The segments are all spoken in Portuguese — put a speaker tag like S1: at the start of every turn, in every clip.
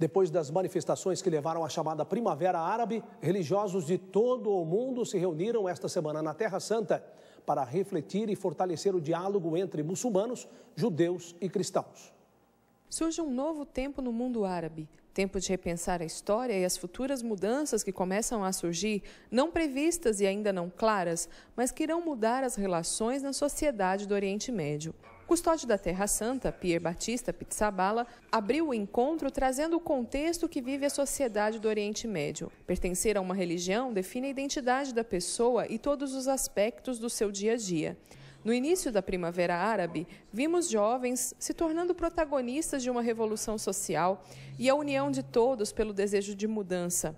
S1: Depois das manifestações que levaram à chamada Primavera Árabe, religiosos de todo o mundo se reuniram esta semana na Terra Santa para refletir e fortalecer o diálogo entre muçulmanos, judeus e cristãos.
S2: Surge um novo tempo no mundo árabe, tempo de repensar a história e as futuras mudanças que começam a surgir, não previstas e ainda não claras, mas que irão mudar as relações na sociedade do Oriente Médio. Custódio da Terra Santa, Pierre Batista Pizzabala, abriu o encontro trazendo o contexto que vive a sociedade do Oriente Médio. Pertencer a uma religião define a identidade da pessoa e todos os aspectos do seu dia a dia. No início da Primavera Árabe, vimos jovens se tornando protagonistas de uma revolução social e a união de todos pelo desejo de mudança.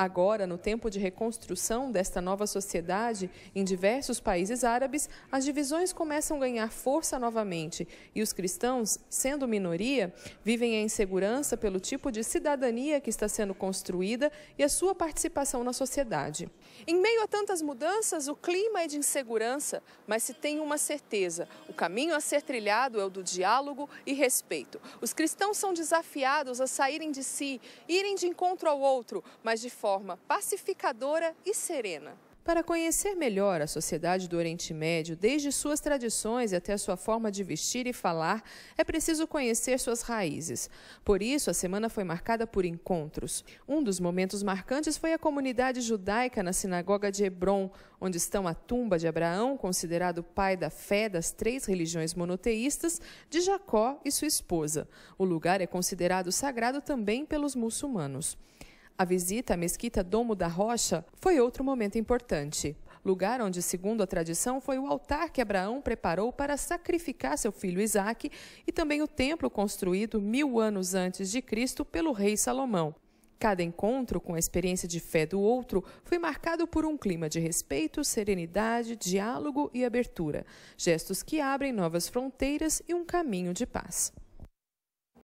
S2: Agora, no tempo de reconstrução desta nova sociedade, em diversos países árabes, as divisões começam a ganhar força novamente e os cristãos, sendo minoria, vivem a insegurança pelo tipo de cidadania que está sendo construída e a sua participação na sociedade. Em meio a tantas mudanças, o clima é de insegurança, mas se tem uma certeza: o caminho a ser trilhado é o do diálogo e respeito. Os cristãos são desafiados a saírem de si, irem de encontro ao outro, mas de forma forma pacificadora e serena. Para conhecer melhor a sociedade do Oriente Médio, desde suas tradições até sua forma de vestir e falar, é preciso conhecer suas raízes. Por isso, a semana foi marcada por encontros. Um dos momentos marcantes foi a comunidade judaica na sinagoga de Hebron, onde estão a tumba de Abraão, considerado pai da fé das três religiões monoteístas, de Jacó e sua esposa. O lugar é considerado sagrado também pelos muçulmanos. A visita à mesquita Domo da Rocha foi outro momento importante lugar onde, segundo a tradição, foi o altar que Abraão preparou para sacrificar seu filho Isaque e também o templo construído mil anos antes de Cristo pelo rei Salomão. Cada encontro com a experiência de fé do outro foi marcado por um clima de respeito, serenidade, diálogo e abertura, gestos que abrem novas fronteiras e um caminho de paz.